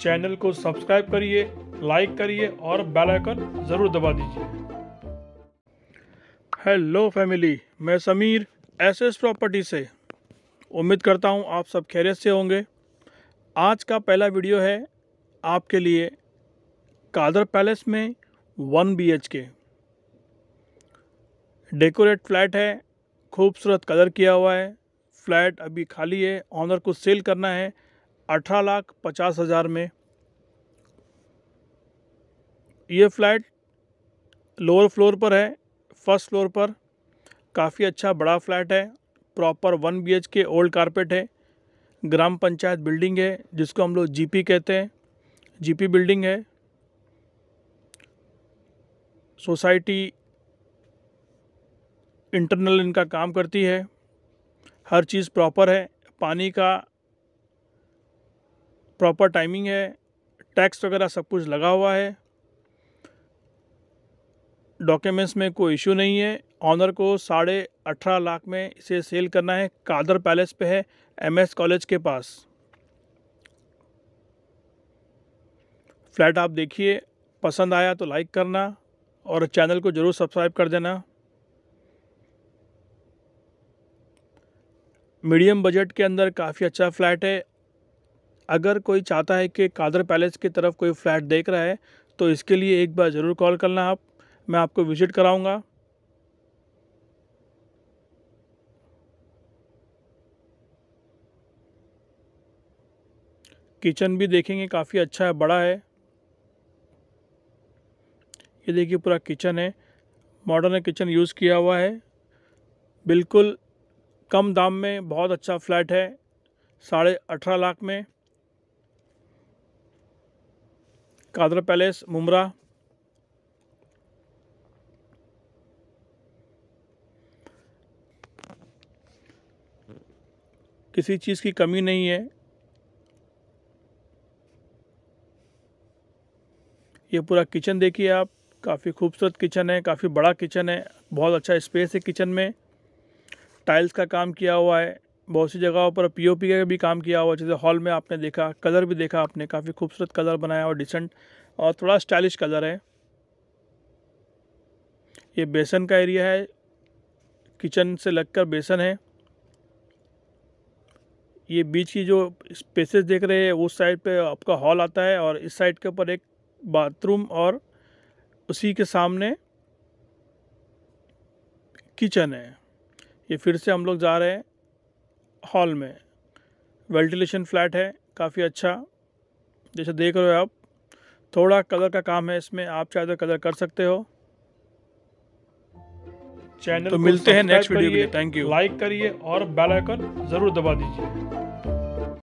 channel को subscribe करिए like करिए और बेल आइकन ज़रूर दबा दीजिए हेलो फैमिली मैं समीर एस एस प्रॉपर्टी से उम्मीद करता हूँ आप सब खैरियत से होंगे आज का पहला वीडियो है आपके लिए कादर पैलेस में one B H K decorate flat है खूबसूरत कलर किया हुआ है फ्लैट अभी खाली है ऑनर को सेल करना है अठारह लाख पचास हज़ार में ये फ्लैट लोअर फ्लोर पर है फर्स्ट फ्लोर पर काफ़ी अच्छा बड़ा फ्लैट है proper one B K old carpet है ग्राम पंचायत बिल्डिंग है जिसको हम लोग जीपी कहते हैं जीपी बिल्डिंग है सोसाइटी इंटरनल इनका काम करती है हर चीज़ प्रॉपर है पानी का प्रॉपर टाइमिंग है टैक्स वगैरह सब कुछ लगा हुआ है डॉक्यूमेंट्स में कोई इशू नहीं है ऑनर को साढ़े अठारह लाख में इसे सेल करना है कादर पैलेस पे है एमएस कॉलेज के पास फ्लैट आप देखिए पसंद आया तो लाइक करना और चैनल को ज़रूर सब्सक्राइब कर देना मीडियम बजट के अंदर काफ़ी अच्छा फ्लैट है अगर कोई चाहता है कि कादर पैलेस की तरफ कोई फ्लैट देख रहा है तो इसके लिए एक बार ज़रूर कॉल करना आप मैं आपको विज़िट कराऊंगा किचन भी देखेंगे काफ़ी अच्छा है बड़ा है ये देखिए पूरा किचन है मॉडर्न किचन यूज़ किया हुआ है बिल्कुल कम दाम में बहुत अच्छा फ्लैट है साढ़े अठारह लाख में कादर पैलेस मुमरा किसी चीज़ की कमी नहीं है ये पूरा किचन देखिए आप काफ़ी खूबसूरत किचन है काफ़ी बड़ा किचन है बहुत अच्छा स्पेस है किचन में टाइल्स का काम किया हुआ है बहुत सी जगहों पर पीओपी का भी काम किया हुआ जैसे हॉल में आपने देखा कलर भी देखा आपने काफ़ी खूबसूरत कलर बनाया और डिसेंट और थोड़ा स्टाइलिश कलर है ये बेसन का एरिया है किचन से लगकर बेसन है ये बीच की जो स्पेसेस देख रहे हैं उस साइड पे आपका हॉल आता है और इस साइड के ऊपर एक बाथरूम और उसी के सामने किचन है ये फिर से हम लोग जा रहे हैं हॉल में वेंटिलेशन फ्लैट है काफ़ी अच्छा जैसे देख रहे हो आप थोड़ा कलर का काम है इसमें आप चाहे तो कलर कर सकते हो चैनल तो मिलते हैं नेक्स्ट वीडियो में थैंक यू लाइक करिए और बेल आइकन ज़रूर दबा दीजिए